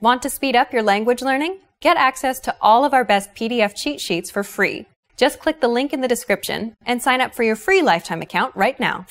Want to speed up your language learning? Get access to all of our best PDF cheat sheets for free. Just click the link in the description and sign up for your free lifetime account right now.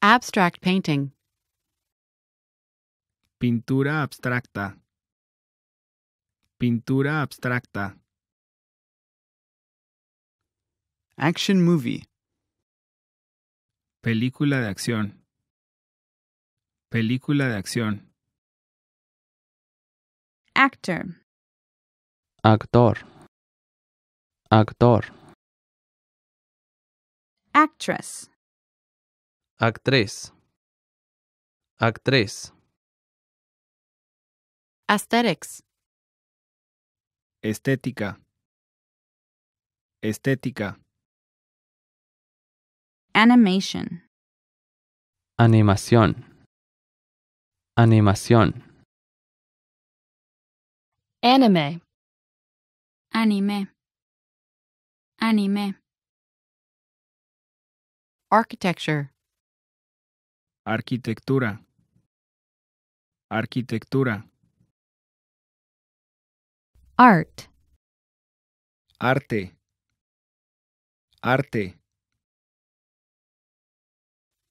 Abstract painting. Pintura abstracta. Pintura abstracta. Action movie. Película de acción. Película de acción actor. Actor. Actor. Actress. Actriz. Actriz. Aesthetics. Estética. Estética. Animation. Animación. Animación. Anime. Anime. Anime. Architecture. Arquitectura. Arquitectura. Art. Arte. Arte.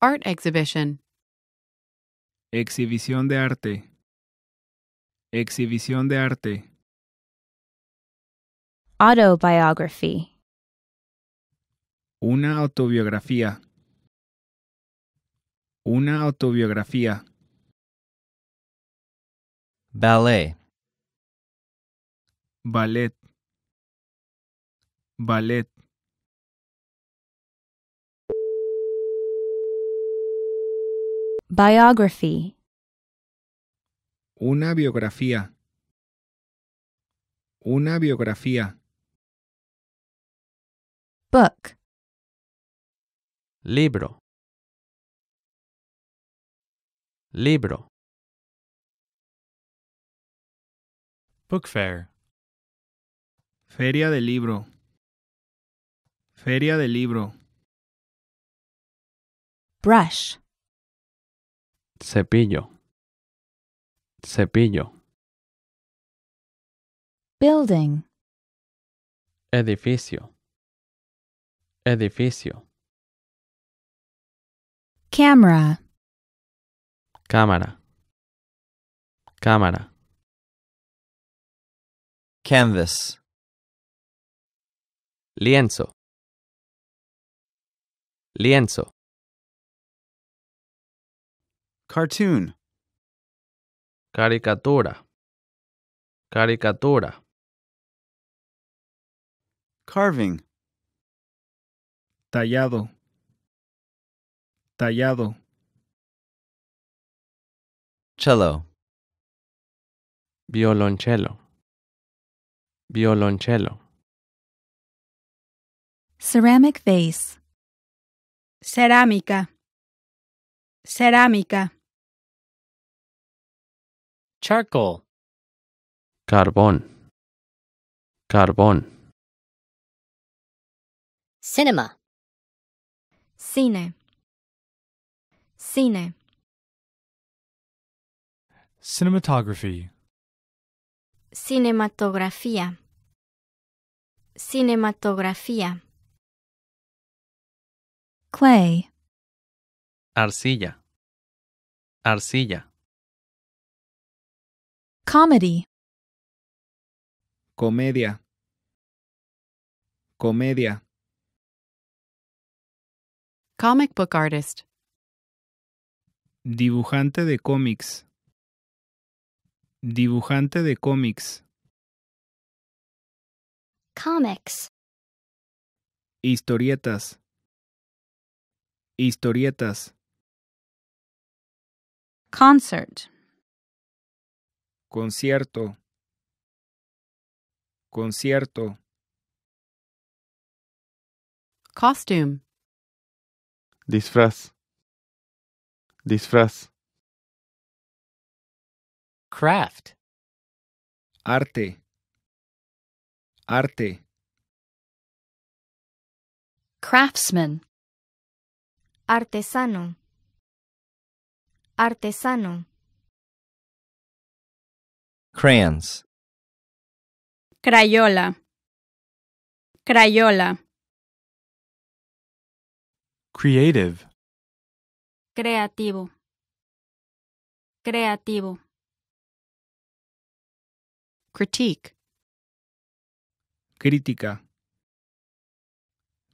Art exhibition. Exhibición de arte. Exhibición de arte. Autobiography. Una autobiografía. Una autobiografía. Ballet. Ballet. Ballet. Biografía. Una biografía. Una biografía. Book. Libro. Libro. Book fair. Feria de libro. Feria de libro. Brush. Cepillo. Cepillo. Building. Edificio. Edificio. Camera. Cámara. Cámara. Canvas. Lienzo. Lienzo. Cartoon caricatura, caricatura. Carving. Tallado, tallado. Cello. Violoncello, violoncello. Ceramic vase. Cerámica. Cerámica charcoal carbón carbón cinema cine cine cinematography cinematografía cinematografía clay arcilla arcilla Comedy. Comedia. Comedia. Comic book artist. Dibujante de cómics. Dibujante de cómics. Comics. Historietas. Historietas. Concert. concierto, concierto. Costume. Disfraz. Disfraz. Craft. Arte. Arte. Craftsman. Artesano. Artesano. crayons crayola crayola creative creativo creativo critique crítica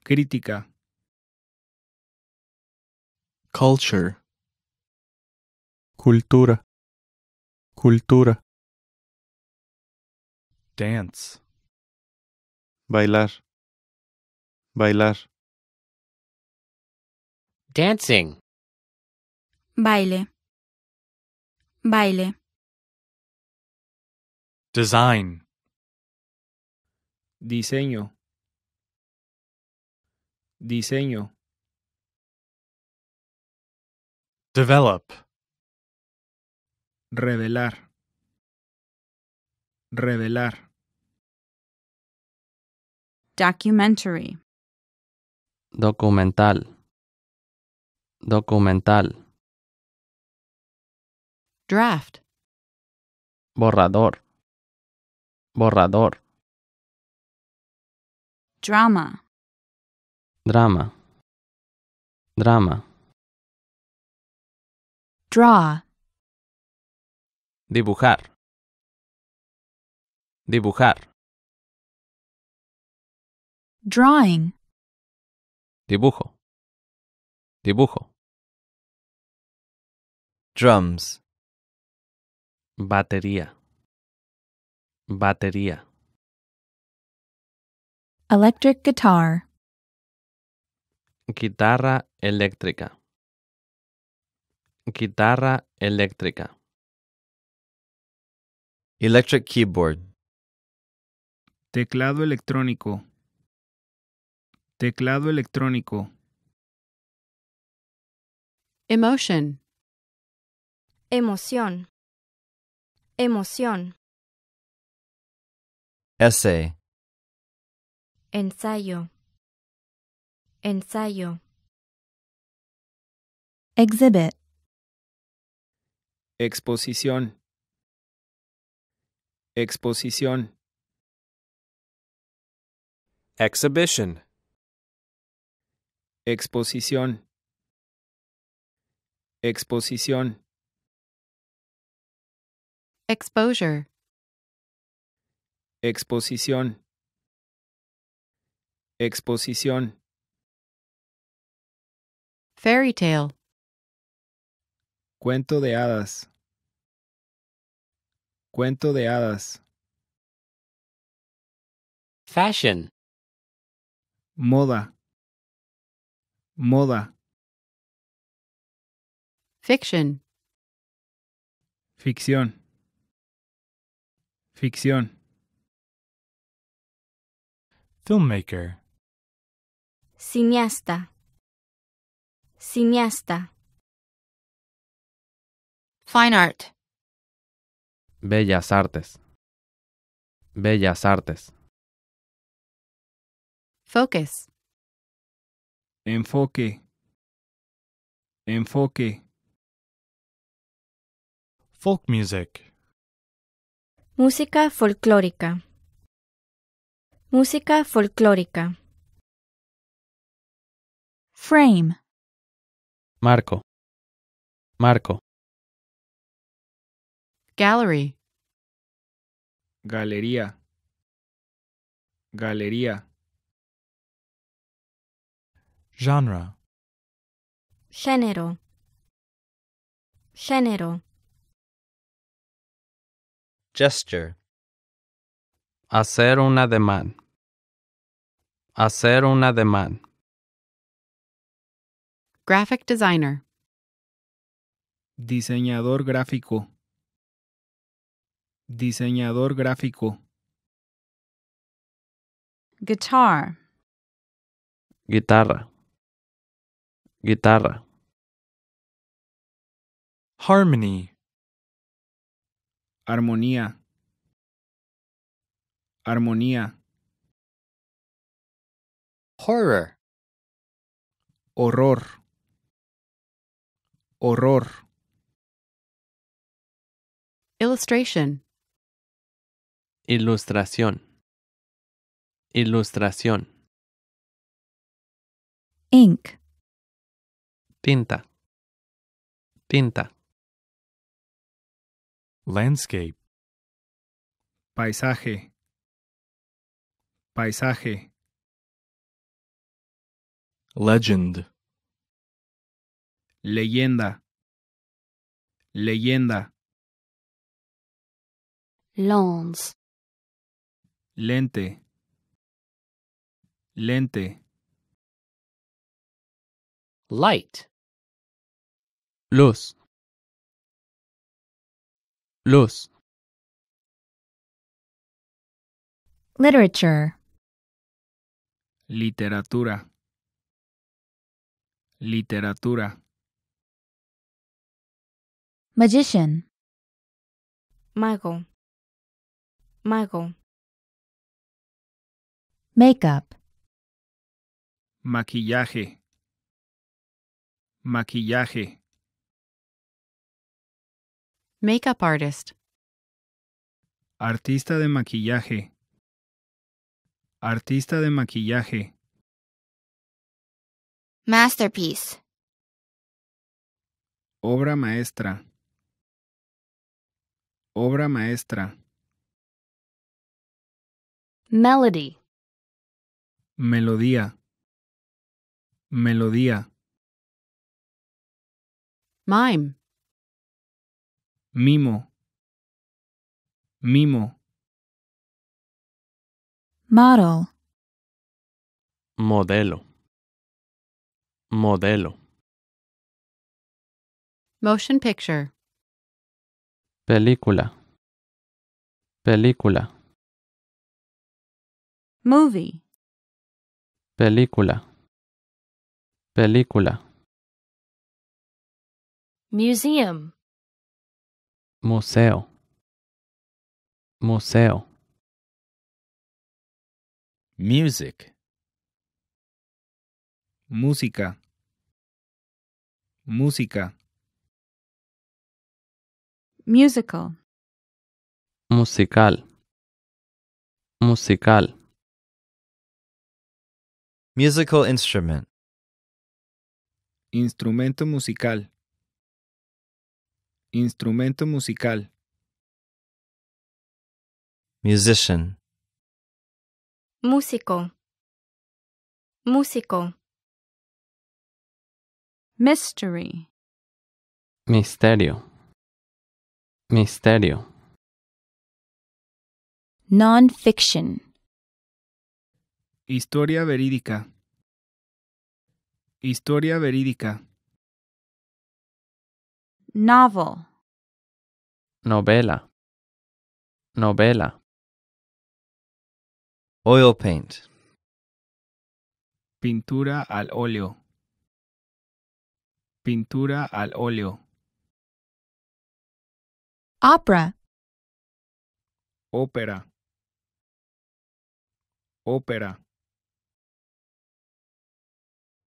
crítica culture cultura cultura dance bailar bailar dancing baile baile design diseño diseño develop revelar Revelar. Documentary. Documental. Documental. Draft. Borrador. Borrador. Drama. Drama. Drama. Draw. Dibujar. Dibujar. Drawing. Dibujo. Dibujo. Drums. Batería. Batería. Electric guitar. Guitarra eléctrica. Guitarra eléctrica. Electric keyboard. Teclado electrónico. Teclado electrónico. Emotion. Emoción. Emoción. Essay. Ensayo. Ensayo. Exhibit. Exposición. Exposición. Exhibition. Exposición. Exposición. Exposure. Exposición. Exposición. Fairy tale. Cuento de hadas. Cuento de hadas. Fashion. moda, moda. Fiction. Ficción. Ficción. Filmmaker. Cineasta. Cineasta. Fine art. Bellas artes. Bellas artes. Focus. Enfoque. Enfoque. Folk music. Música folclórica. Música folclórica. Frame. Marco. Marco. Gallery. Galería. Galería. Genre. Género. Género. Gesture. Hacer un ademán. Hacer un ademán. Graphic designer. Diseñador gráfico. Diseñador gráfico. Guitar. Guitarra guitarra harmony armonía armonía horror horror horror illustration ilustración ilustración ink Tinta. Tinta. Landscape. Paisaje. Paisaje. Legend. Leyenda. Leyenda. Lens. Lente. Lente. Light los los literature literatura literatura magician mago mago makeup maquillaje maquillaje Makeup artist. Artista de maquillaje. Artista de maquillaje. Masterpiece. Obra maestra. Obra maestra. Melody. Melodía. Melodía. Mime mimo, mimo. Model. Modelo. Modelo. Motion picture. Película. Película. Movie. Película. Película. Museum museo museo music música música musical musical musical musical instrument instrumento musical Instrumento musical. Musician. Músico. Músico. Mystery. Misterio. Misterio. Non-fiction. Historia verídica. Historia verídica. Novel. Novela. Novela. Oil paint. Pintura al óleo. Pintura al óleo. Opera. Ópera. Ópera.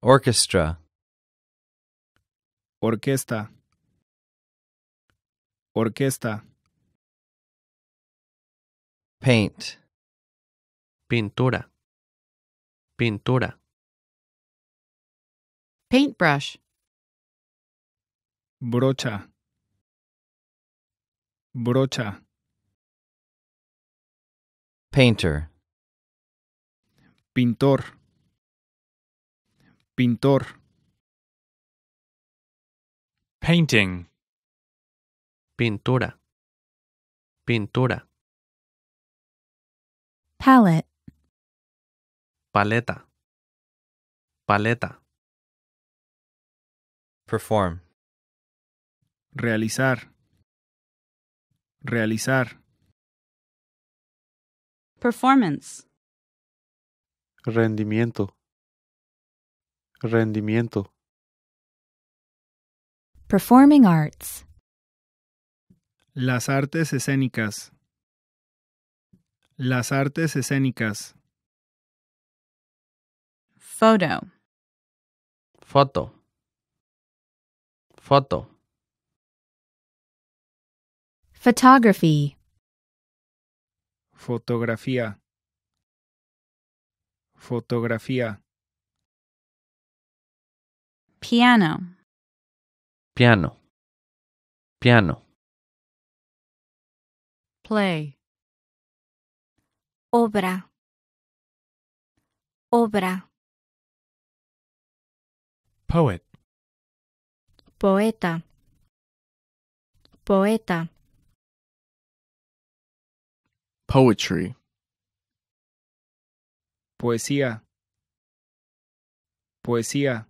Orchestra. Orquesta. Orquesta. Paint. Pintura. Pintura. Paintbrush. Brocha. Brocha. Painter. Pintor. Pintor. Painting. pintura, pintura. Palette, paleta, paleta. Perform. Realizar. Realizar. Performance. Rendimiento. Rendimiento. Performing arts. Las artes escénicas. Las artes escénicas. Foto. Foto. Foto. Photography. Fotografía. Fotografía. Piano. Piano. Piano. play obra obra poet poeta poeta poetry poesía poesía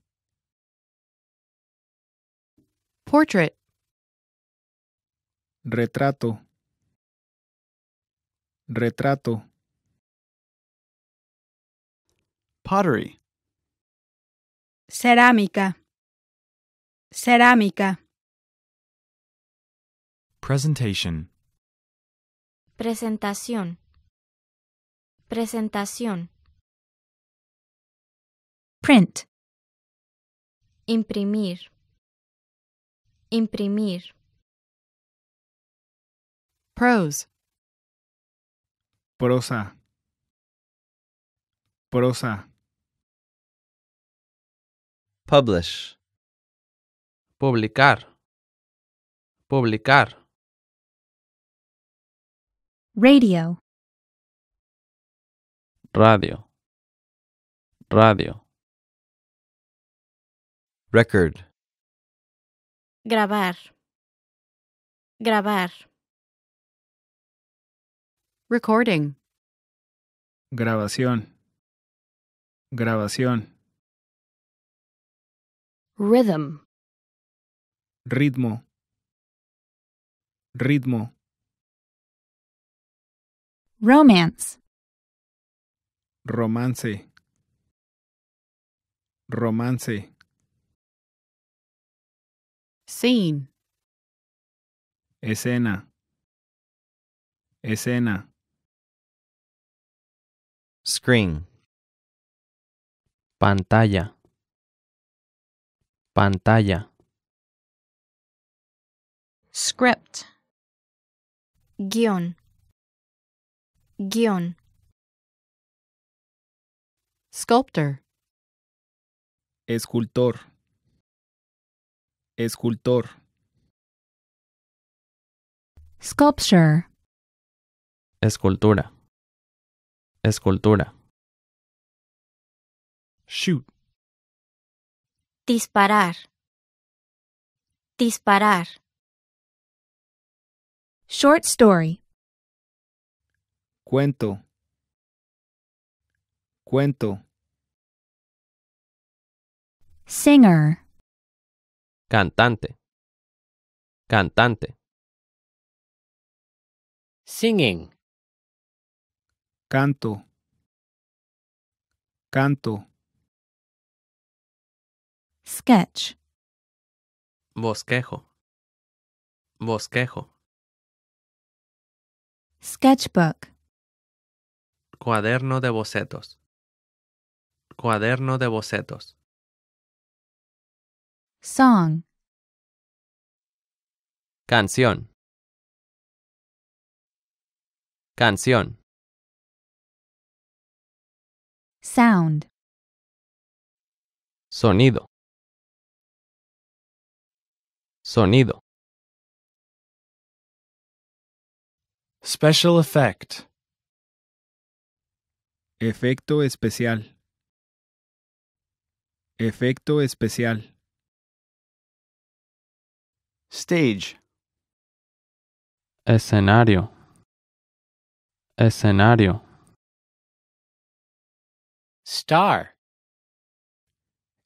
portrait retrato Retrato. Pottery. Cerámica. Cerámica. Presentation. Presentación. Presentación. Print. Imprimir. Imprimir. Prose prosa, prosa. Publish. Publicar. Publicar. Radio. Radio. Radio. Record. Grabar. Grabar. Recording. Grabación. Grabación. Rhythm. Ritmo. Ritmo. Romance. Romance. Romance. Scene. Escena. Escena. Screen. Pantalla. Pantalla. Script. Guión. Guión. Sculptor. Escultor. Escultor. Sculpture. Escultura. Escultura. Shoot. Disparar. Disparar. Short story. Cuento. Cuento. Singer. Cantante. Cantante. Singing canto, canto. Sketch. Bosquejo. Bosquejo. Sketchbook. Cuaderno de bocetos. Cuaderno de bocetos. Song. Canción. Canción. Sound. Sonido. Sonido. Special effect. Efecto especial. Efecto especial. Stage. Escenario. Escenario. Star.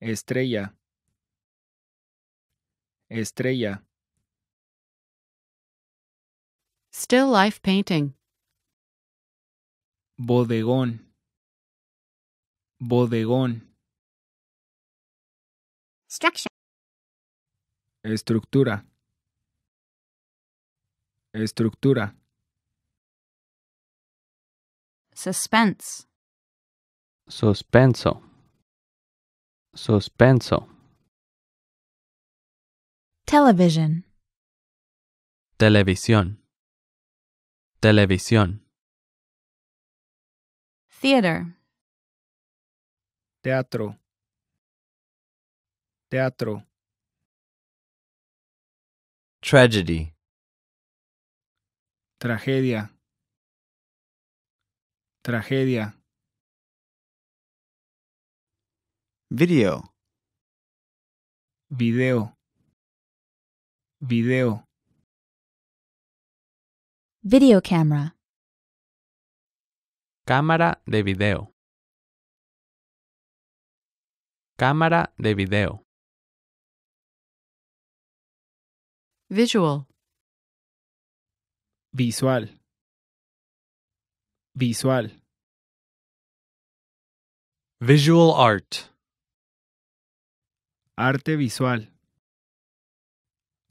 Estrella. Estrella. Still life painting. Bodegón. Bodegón. Structure. Estructura. Estructura. Suspense. Sospenso. Sospenso. Television. Televisión. Televisión. Theater. Teatro. Teatro. Tragedy. Tragedia. Tragedia. Video. Video. Video. Video camera. Cámara de video. Cámara de video. Visual. Visual. Visual. Visual art. Arte visual.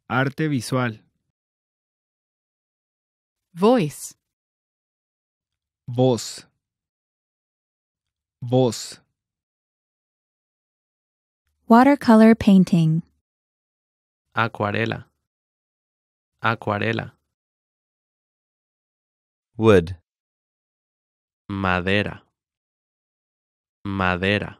Arte visual. Voice. Voz. Voz. Watercolor painting. Acuarela. Acuarela. Wood. Madera. Madera.